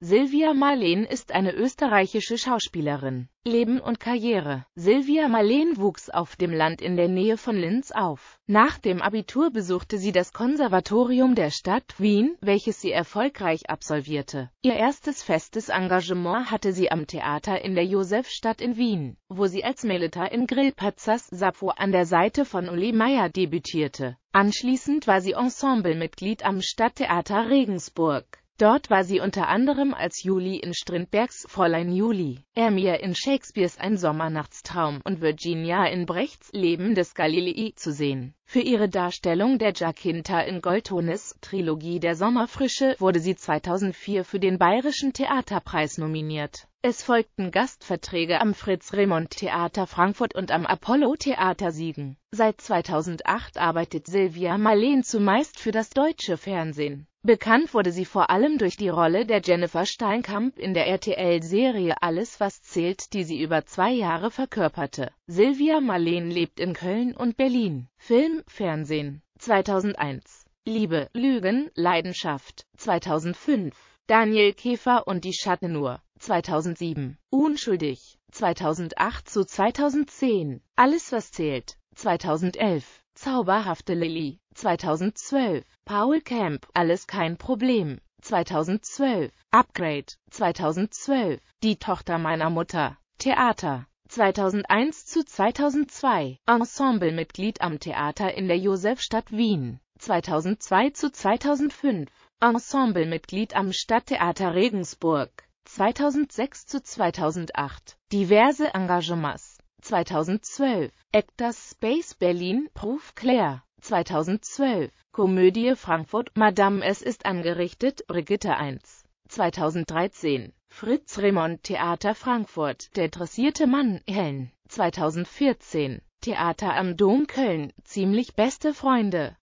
Silvia Marleen ist eine österreichische Schauspielerin. Leben und Karriere Silvia Marleen wuchs auf dem Land in der Nähe von Linz auf. Nach dem Abitur besuchte sie das Konservatorium der Stadt Wien, welches sie erfolgreich absolvierte. Ihr erstes festes Engagement hatte sie am Theater in der Josefstadt in Wien, wo sie als Melita in Grillpazzas Sappho an der Seite von Uli Meyer debütierte. Anschließend war sie Ensemblemitglied am Stadttheater Regensburg. Dort war sie unter anderem als Julie in Strindbergs Fräulein Julie, Ermia in Shakespeares Ein Sommernachtstraum und Virginia in Brechts Leben des Galilei zu sehen. Für ihre Darstellung der Jacinta in Goldtones Trilogie der Sommerfrische wurde sie 2004 für den Bayerischen Theaterpreis nominiert. Es folgten Gastverträge am Fritz-Remond-Theater Frankfurt und am Apollo-Theater Siegen. Seit 2008 arbeitet Silvia Marleen zumeist für das deutsche Fernsehen. Bekannt wurde sie vor allem durch die Rolle der Jennifer Steinkamp in der RTL-Serie Alles was zählt, die sie über zwei Jahre verkörperte. Sylvia Marleen lebt in Köln und Berlin. Film, Fernsehen 2001 Liebe, Lügen, Leidenschaft 2005 Daniel Käfer und die Schattenuhr 2007 Unschuldig 2008 zu 2010 Alles was zählt 2011 Zauberhafte Lilly, 2012. Paul Camp, Alles kein Problem, 2012. Upgrade, 2012. Die Tochter meiner Mutter, Theater. 2001 zu 2002, Ensemblemitglied am Theater in der Josefstadt Wien. 2002 zu 2005, Ensemblemitglied am Stadttheater Regensburg. 2006 zu 2008, diverse Engagements. 2012, Actors Space Berlin, Proof Claire, 2012, Komödie Frankfurt, Madame es ist angerichtet, Brigitte 1, 2013, Fritz Remond Theater Frankfurt, Der dressierte Mann, Helen, 2014, Theater am Dom Köln, Ziemlich beste Freunde,